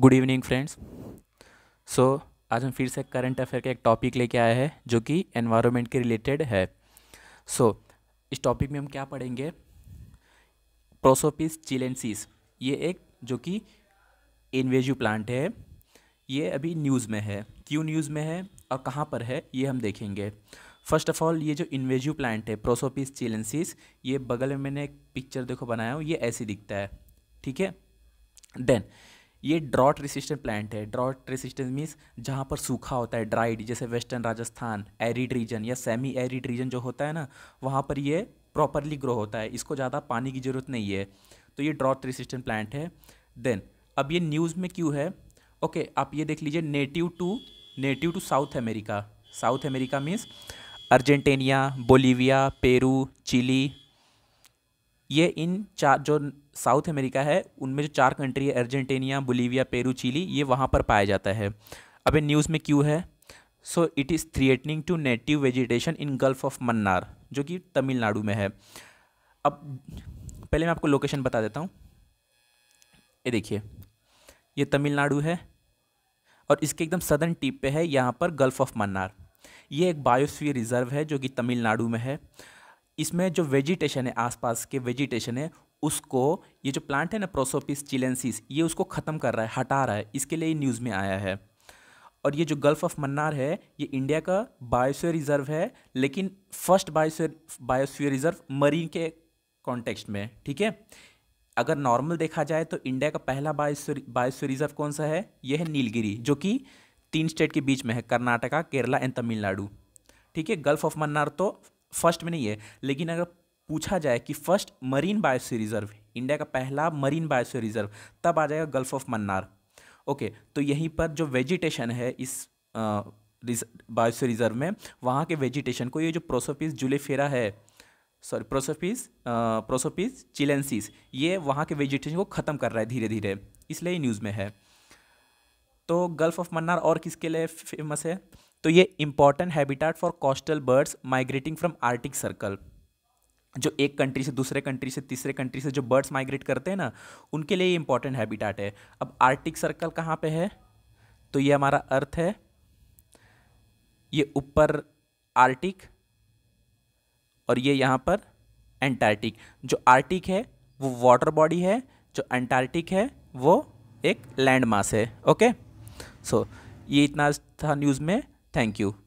good evening friends so आज हम फिर से करंट अफेयर का एक टॉपिक लेके आए हैं जो कि एनवायरनमेंट के रिलेटेड है सो so, इस टॉपिक में हम क्या पढ़ेंगे प्रोसोपिस चिलेंसिस ये एक जो कि इन्वेजिव प्लांट है ये अभी न्यूज़ में है क्यों न्यूज़ में है और कहाँ पर है ये हम देखेंगे फर्स्ट ऑफ ऑल ये जो इन्वेजिव प्लांट है प्रोसोपिस चिलेंसिस ये बगल में मैंने एक पिक्चर देखो बनाया हूँ ये ऐसे दिखता है ठीक है देन ये ड्रॉट रेसिस्टेंट प्लांट है ड्रॉट रेसिस्टेंट मीन्स जहाँ पर सूखा होता है ड्राइड जैसे वेस्टर्न राजस्थान एरिड रीजन या सेमी एरिड रीजन जो होता है ना वहाँ पर ये प्रॉपरली ग्रो होता है इसको ज़्यादा पानी की ज़रूरत नहीं है तो ये ड्रॉट रेसिस्टेंट प्लांट है देन अब ये न्यूज़ में क्यों है ओके okay, आप ये देख लीजिए native to native to South America South America means Argentina Bolivia Peru Chile ये इन चार जो साउथ अमेरिका है उनमें जो चार कंट्री है अर्जेंटीना बोलीविया पेरू चिली ये वहाँ पर पाया जाता है अब न्यूज़ में क्यों है so it is threatening to native vegetation in Gulf of Mannar जो कि तमिलनाडु में है अब पहले मैं आपको लोकेशन बता देता हूँ ये देखिए ये तमिलनाडु है और इसके एकदम सदर्न टिप पे है यहाँ पर गल्फ ऑफ मन्नार ये एक बायोस्फीयर रिज़र्व है जो कि तमिलनाडु में है इसमें जो वेजिटेशन है आसपास के वेजिटेशन है उसको ये जो प्लांट है ना प्रोसोपिस चिलेंसिस ये उसको ख़त्म कर रहा है हटा रहा है इसके लिए न्यूज़ में आया है और ये जो गल्फ़ ऑफ मन्नार है ये इंडिया का बायोस्फीयर रिजर्व है लेकिन first biosphere biosphere reserve marine के कॉन्टेक्स्ट में ठीक है अगर नॉर्मल देखा जाए तो इंडिया का पहला बायोस्फीयर बायोस्फीयर रिजर्व कौन सा है यह है नीलगिरी जो कि तीन स्टेट के बीच में है कर्नाटका केरला एंड तमिलनाडु ठीक है गल्फ ऑफ मन्नार तो फर्स्ट में नहीं है लेकिन अगर पूछा जाए कि first marine biosphere reserve India का पहला मरीन बायोसी रिजर्व तब आ जाएगा गल्फ ऑफ मन्नार ओके तो यहीं पर जो वेजिटेशन है इस बायोसी रिजर्व में वहाँ के वेजिटेशन को ये जो प्रोसोपिस जुलेफेरा है सॉरी प्रोसोपिस प्रोसोपिस चिलेंसिस ये वहाँ के वेजिटेशन को ख़त्म कर रहा है धीरे धीरे इसलिए न्यूज़ में है तो गल्फ ऑफ मन्नार और किसके लिए फेमस है तो ये important habitat for coastal birds migrating from Arctic circle जो एक कंट्री से दूसरे कंट्री से तीसरे कंट्री से जो बर्ड्स माइग्रेट करते हैं ना उनके लिए ये इंपॉर्टेंट हैबिटाट है अब आर्टिक सर्कल कहाँ पे है तो ये हमारा अर्थ है ये ऊपर आर्टिक और ये यहाँ पर एंटार्टिक जो आर्टिक है वो वाटर बॉडी है जो एंटार्टिक है वो एक लैंड मास है ओके सो so, ये इतना था न्यूज़ में थैंक यू